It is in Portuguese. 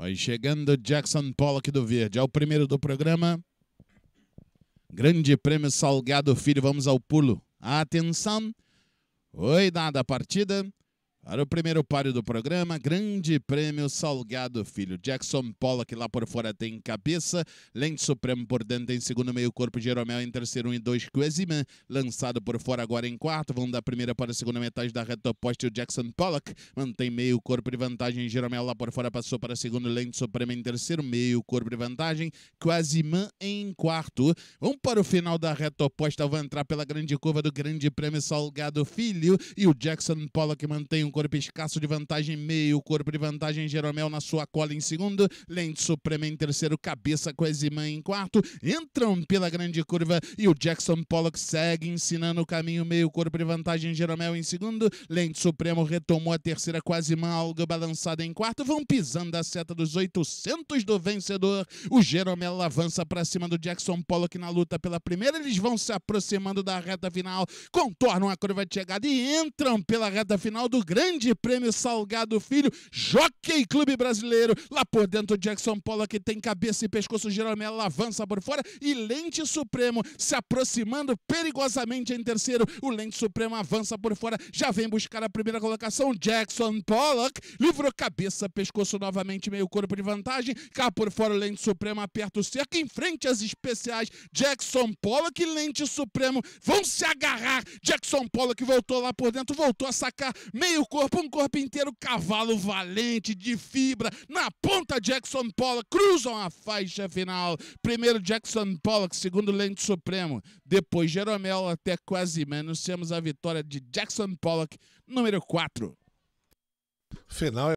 Vai chegando Jackson Pollock do Verde. É o primeiro do programa. Grande Prêmio Salgado Filho. Vamos ao pulo. Atenção. Oi, dada a partida. Para o primeiro páreo do programa, Grande Prêmio Salgado Filho. Jackson Pollock lá por fora tem cabeça, Lente Supremo por dentro tem segundo meio corpo, Jeromel em terceiro um e dois Quesiman, lançado por fora agora em quarto, vão da primeira para a segunda metade da reta oposta, o Jackson Pollock mantém meio corpo de vantagem, Jeromel lá por fora passou para segundo, Lente Supremo em terceiro, meio corpo de vantagem, Quesiman em quarto. Vamos para o final da reta oposta, vão entrar pela grande curva do Grande Prêmio Salgado Filho e o Jackson Pollock mantém um corpo é escasso de vantagem meio, corpo de vantagem Jeromel é na sua cola em segundo, Lente Suprema em terceiro, Cabeça Zimã em quarto, entram pela grande curva e o Jackson Pollock segue ensinando o caminho meio, corpo de vantagem Jeromel é em segundo, Lente Supremo retomou a terceira quase algo balançada em quarto, vão pisando a seta dos 800 do vencedor, o Jeromel avança para cima do Jackson Pollock na luta pela primeira, eles vão se aproximando da reta final, contornam a curva de chegada e entram pela reta final do grande Grande Prêmio Salgado Filho, Jockey Clube Brasileiro. Lá por dentro, Jackson Pollock tem cabeça e pescoço Jeromel, avança por fora e Lente Supremo se aproximando perigosamente em terceiro. O Lente Supremo avança por fora, já vem buscar a primeira colocação. Jackson Pollock livrou cabeça, pescoço novamente, meio corpo de vantagem. Cá por fora, o Lente Supremo aperta o cerco em frente às especiais. Jackson Pollock e Lente Supremo vão se agarrar. Jackson Pollock voltou lá por dentro, voltou a sacar meio corpo, um corpo inteiro, cavalo valente, de fibra, na ponta Jackson Pollock, cruzam a faixa final. Primeiro Jackson Pollock, segundo Lente Supremo, depois Jeromel até quase menos. Temos a vitória de Jackson Pollock, número 4. Final é